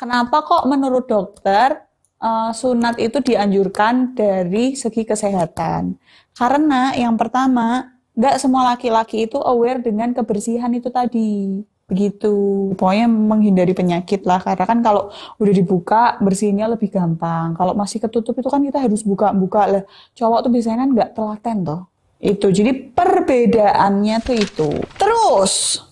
kenapa kok menurut dokter uh, sunat itu dianjurkan dari segi kesehatan? Karena yang pertama, nggak semua laki-laki itu aware dengan kebersihan itu tadi. Begitu, pokoknya menghindari penyakit lah. Karena kan kalau udah dibuka, bersihnya lebih gampang. Kalau masih ketutup itu kan kita harus buka-buka lah. Cowok tuh biasanya kan nggak telaten toh. Itu, jadi perbedaannya tuh itu. Terus,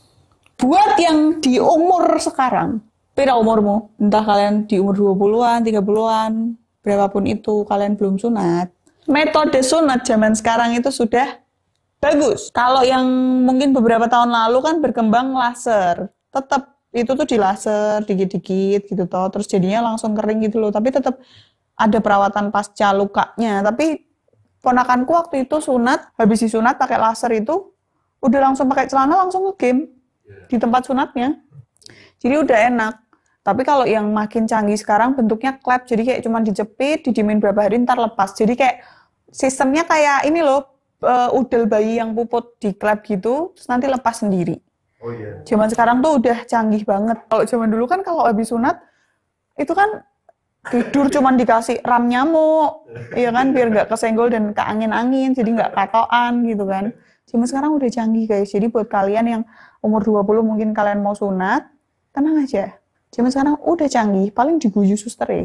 buat yang di umur sekarang, Pira umurmu? Entah kalian di umur 20-an, 30-an, berapapun itu kalian belum sunat. Metode sunat zaman sekarang itu sudah bagus. Kalau yang mungkin beberapa tahun lalu kan berkembang laser. Tetap itu tuh di laser dikit-dikit gitu toh. Terus jadinya langsung kering gitu loh. Tapi tetap ada perawatan pasca lukanya. Tapi ponakanku waktu itu sunat, habis disunat pakai laser itu udah langsung pakai celana langsung ke game iya. di tempat sunatnya. Jadi udah enak. Tapi kalau yang makin canggih sekarang bentuknya klep, jadi kayak cuma dijepit, didimin berapa hari, ntar lepas. Jadi kayak sistemnya kayak ini loh, uh, udel bayi yang puput di klep gitu, terus nanti lepas sendiri. Oh iya. Zaman sekarang tuh udah canggih banget. Kalau zaman dulu kan kalau habis sunat, itu kan tidur cuman dikasih ram nyamuk, iya kan biar nggak kesenggol dan ke angin-angin, jadi nggak katoan gitu kan. Cuma sekarang udah canggih guys, jadi buat kalian yang umur 20 mungkin kalian mau sunat, tenang aja. Zaman sekarang udah canggih, paling diguyu suster ya.